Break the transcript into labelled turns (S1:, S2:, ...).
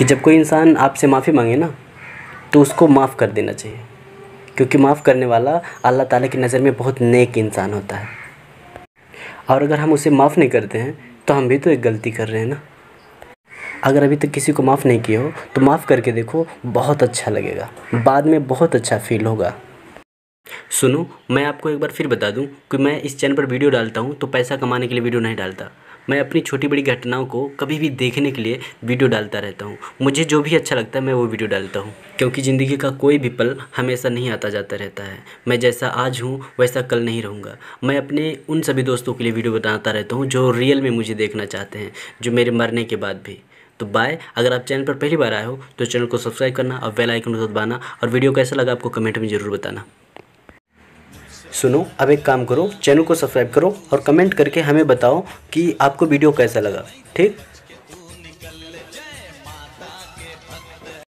S1: कि जब कोई इंसान आपसे माफ़ी मांगे ना तो उसको माफ़ कर देना चाहिए क्योंकि माफ़ करने वाला अल्लाह ताला की नज़र में बहुत नेक इंसान होता है और अगर हम उसे माफ़ नहीं करते हैं तो हम भी तो एक गलती कर रहे हैं ना अगर अभी तक किसी को माफ़ नहीं किया हो तो माफ़ करके देखो बहुत अच्छा लगेगा बाद में बहुत अच्छा फील होगा सुनो मैं आपको एक बार फिर बता दूं कि मैं इस चैनल पर वीडियो डालता हूं तो पैसा कमाने के लिए वीडियो नहीं डालता मैं अपनी छोटी बड़ी घटनाओं को कभी भी देखने के लिए वीडियो डालता रहता हूँ मुझे जो भी अच्छा लगता है मैं वो वीडियो डालता हूँ क्योंकि ज़िंदगी का कोई भी पल हमेशा नहीं आता जाता रहता है मैं जैसा आज हूँ वैसा कल नहीं रहूँगा मैं अपने उन सभी दोस्तों के लिए वीडियो बनाता रहता हूँ जो रियल में मुझे देखना चाहते हैं जो मेरे मरने के बाद भी तो बाय अगर आप चैनल पर पहली बार आए हो तो चैनल को सब्सक्राइब करना और बेल आइकन को दबाना और वीडियो कैसा लगा आपको कमेंट में ज़रूर बताना सुनो अब एक काम करो चैनल को सब्सक्राइब करो और कमेंट करके हमें बताओ कि आपको वीडियो कैसा लगा ठीक